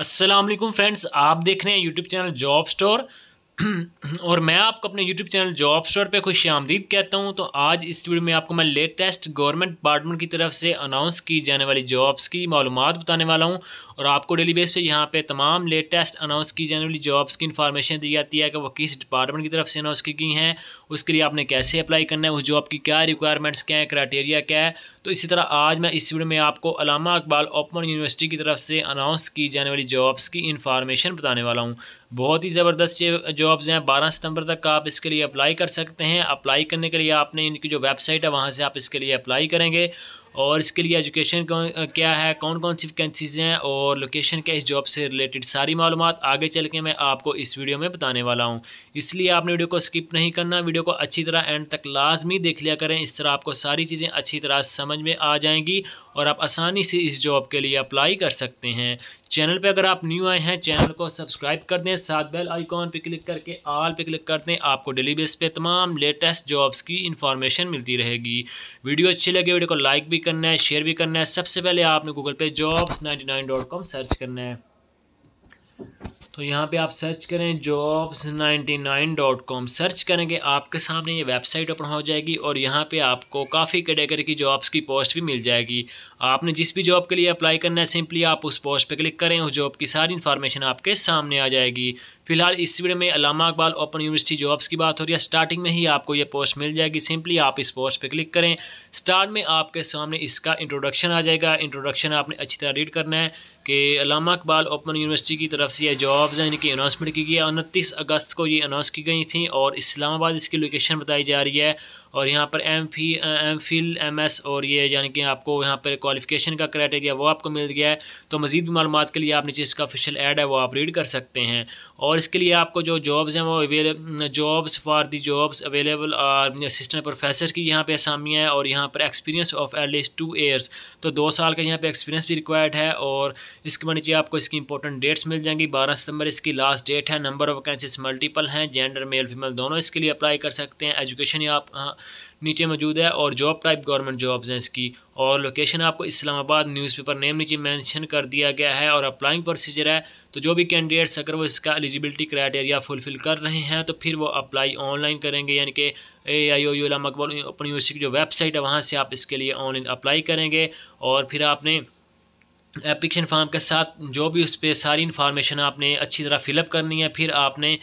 Aslam friends आप देख रहे हैं यूट्यूब चैनल जॉब स्टोर और मैं आपको अपने YouTube चैनल जॉब स्टोर पर खुश आमदीद कहता हूँ तो आज इस वीडियो में आपको मैं लेटेस्ट गवर्नमेंट डिपार्टमेंट की तरफ से अनाउंस की जाने वाली जॉब्स की मालूम बताने वाला हूँ और आपको डेली बेस पे यहाँ पे तमाम लेटेस्ट अनाउंस की जाने वाली जॉब्स की इन्फॉर्मेशन दी जाती है कि वो किस डिपार्टमेंट की तरफ से अनाउंस की गई हैं उसके लिए आपने कैसे अप्लाई करना है उस जॉब की क्या रिक्वायरमेंट्स क्या है क्राइटेरिया क्या है तो इसी तरह आज मैं इस वीडियो में आपको अलामा अकबाल ओपन यूनिवर्सिटी की तरफ से अनाउंस की जाने वाली जॉब्स की इन्फॉर्मेशन बताने वाला हूँ बहुत ही ज़बरदस्त ये जॉब्स हैं बारह सितंबर तक आप इसके लिए अप्लाई कर सकते हैं अप्लाई करने के लिए आपने इनकी जो वेबसाइट है वहाँ से आप इसके लिए अप्लाई करेंगे और इसके लिए एजुकेशन क्या है कौन कौन सी वैकेंसीज़ हैं और लोकेशन क्या इस जॉब से रिलेटेड सारी मालूम आगे चल के मैं आपको इस वीडियो में बताने वाला हूँ इसलिए आपने वीडियो को स्किप नहीं करना वीडियो को अच्छी तरह एंड तक लाजमी देख लिया करें इस तरह आपको सारी चीज़ें अच्छी तरह समझ में आ जाएंगी और आप आसानी से इस जॉब के लिए अप्लाई कर सकते हैं चैनल पे अगर आप न्यू आए हैं चैनल को सब्सक्राइब कर दें साथ बेल आइकॉन पे क्लिक करके आल पे क्लिक कर दें आपको डेली बेस पे तमाम लेटेस्ट जॉब्स की इंफॉर्मेशन मिलती रहेगी वीडियो अच्छी लगे वीडियो को लाइक भी भी करना है शेयर भी करना है सबसे पहले आपने गूगल पे jobs ninety nine dot com search करना है तो यहाँ पे आप सर्च करें jobs ninety nine dot com search करेंगे आपके सामने ये वेबसाइट ओपन हो जाएगी और यहाँ पे आपको काफ़ी कैटेगरी की जॉब्स की पोस्ट भी मिल जाएगी आपने जिस भी जॉब के लिए अप्लाई करना है सिंपली आप उस पोस्ट पे क्लिक करें उस जॉब की सारी इन्फॉर्मेशन आपके सामने आ जाएगी फिलहाल इस वीडियो में Allama Iqbal open university jobs की बात हो रही है स्टार्टिंग में ही आपको ये पोस्ट मिल जाएगी सिंपली आप इस पोस्ट पर क्लिक करें स्टार्ट में आपके सामने इसका इंट्रोडक्शन आ जाएगा इंट्रोडक्शन आपने अच्छी तरह रीड करना है कि अलामा अकबाल ओपन यूनिवर्सिटी की तरफ से ये जॉब्स हैं इनकी अनाउंसमेंट की गई है उनतीस अगस्त को ये अनाउंस की गई थी और इस्लामाबाद इसकी लोकेशन बताई जा रही है और यहाँ पर एम फी एम फिल एम एस और ये यानी कि आपको यहाँ पर क्वालिफिकेशन का क्राइटेरिया वो आपको मिल गया है तो मज़ीद मालूम के लिए आप नीचे इसका ऑफिशियल एड है वो आप रीड कर सकते हैं और इसके लिए आपको जो जॉब्स हैं वो अवेले jobs for the jobs available और असिस्टेंट प्रोफेसर की यहाँ पर असामियाँ हैं और यहाँ पर experience of at least two years तो दो साल का यहाँ पर एक्सपीरियंस भी रिक्वायर्ड है और इसके बाद नीचे आपको इसकी इंपॉर्टेंट डेट्स मिल जाएंगी बारह सितंबर इसकी लास्ट डेट है नंबर ऑफ वैकेंसीज मल्टीपल हैं जेंडर मेल फीमेल दोनों इसके लिए अप्लाई कर सकते हैं एजुकेशन आप नीचे मौजूद है और जॉब टाइप गवर्नमेंट जॉब्स हैं इसकी और लोकेशन आपको इस्लामाबाद न्यूज़पेपर नेम नीचे मेंशन कर दिया गया है और अप्लाइंग प्रोसीजर है तो जो भी कैंडिडेट्स अगर वो इसका एलिजिबिलिटी क्राइटेरिया फुलफिल कर रहे हैं तो फिर वो अप्लाई ऑनलाइन करेंगे यानी कि ए आई ओ यूला अकबर ओपन यूनिवर्सिटी की जो वेबसाइट है वहाँ से आप इसके लिए ऑनलाइन अप्लाई करेंगे और फिर आपने एप्लीकेशन फॉर्म के साथ जो भी उस पर सारी इन्फॉर्मेशन आपने अच्छी तरह फिलअप करनी है फिर आपने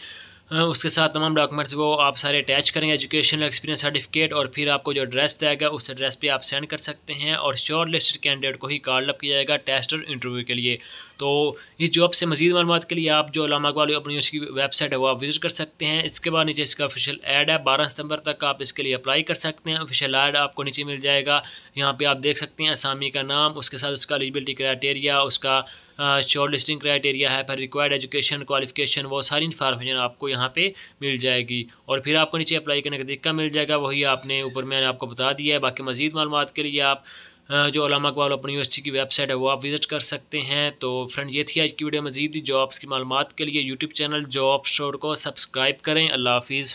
हाँ, उसके साथ तमाम डॉक्यूमेंट्स वो आप सारे अटैच करेंगे एजुकेशनल एक्सपीरियंस सर्टिफिकेट और फिर आपको जो एड्रेस बताएगा उस एड्रेस पे आप सेंड कर सकते हैं और शॉर्ट लिस्ट कैंडिडेट को ही कार्ड अप किया जाएगा टेस्ट और इंटरव्यू के लिए तो इस जॉब से मजीद मालूम के लिए आप जो अलामा अकबाल ओपन यूनिवर्सिटी की वेबसाइट है वो आप विजिट कर सकते हैं इसके बाद नीचे इसका ऑफिशियल ऐड है बारह सितंबर तक आप इसके लिए अप्लाई कर सकते हैं ऑफिशियल ऐड आपको नीचे मिल जाएगा यहाँ पर आप देख सकते हैं असामी का नाम उसके साथ उसका एलिजिबिलिटी क्राइटेरिया उसका शॉर्ट लिस्टिंग क्राइटेरिया है फिर रिक्वायर्ड एजुकेशन क्वालिफिकेशन वो सारी इन्फॉर्मेशन आपको यहाँ पे मिल जाएगी और फिर आपको नीचे अप्लाई करने का तरीका मिल जाएगा वही आपने ऊपर मैंने आपको बता दिया है बाकी मजीद मालूम के लिए आप हाँ, जो अलामा अकबाल ओपन यूनिवर्सिटी की वेबसाइट है वो आप विज़िट कर सकते हैं तो फ्रेंड ये थी आज की वीडियो मजीद जॉब्स की मालूम के लिए यूट्यूब चैनल जॉब स्टोर को सब्सक्राइब करें अल्लाह हाफिज़